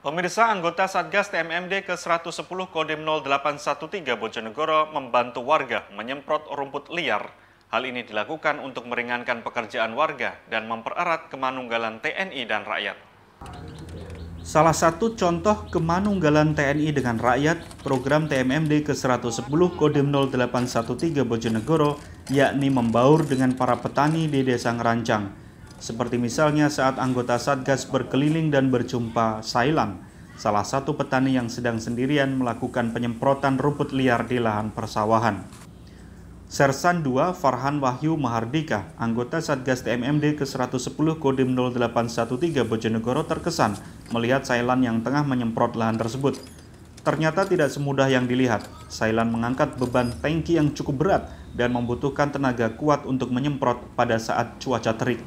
Pemirsa anggota Satgas TMMD ke-110 Kodim 0813 Bojonegoro membantu warga menyemprot rumput liar. Hal ini dilakukan untuk meringankan pekerjaan warga dan mempererat kemanunggalan TNI dan rakyat. Salah satu contoh kemanunggalan TNI dengan rakyat, program TMMD ke-110 Kodim 0813 Bojonegoro, yakni membaur dengan para petani di Desa Ngerancang seperti misalnya saat anggota Satgas berkeliling dan berjumpa Sailan, salah satu petani yang sedang sendirian melakukan penyemprotan rumput liar di lahan persawahan. Sersan 2 Farhan Wahyu Mahardika, anggota Satgas TMMD ke-110 Kodim 0813 Bojonegoro terkesan melihat Sailan yang tengah menyemprot lahan tersebut. Ternyata tidak semudah yang dilihat. Sailan mengangkat beban tangki yang cukup berat dan membutuhkan tenaga kuat untuk menyemprot pada saat cuaca terik.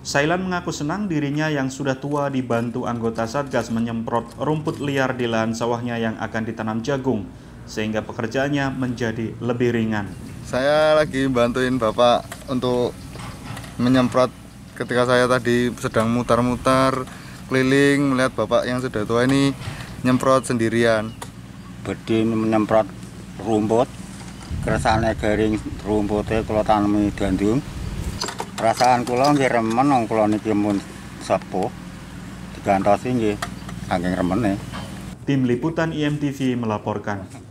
Sailan mengaku senang dirinya yang sudah tua dibantu anggota Satgas menyemprot rumput liar di lahan sawahnya yang akan ditanam jagung, sehingga pekerjaannya menjadi lebih ringan. Saya lagi bantuin Bapak untuk menyemprot ketika saya tadi sedang mutar-mutar keliling melihat Bapak yang sudah tua ini nyemprot sendirian. Bedin menyemprot rumput, keresannya garing rumputnya kalau tanami gandum, perasaan kula nggih remen wong kula niki mun sepuh digantosi nggih saking remene tim liputan IMTV melaporkan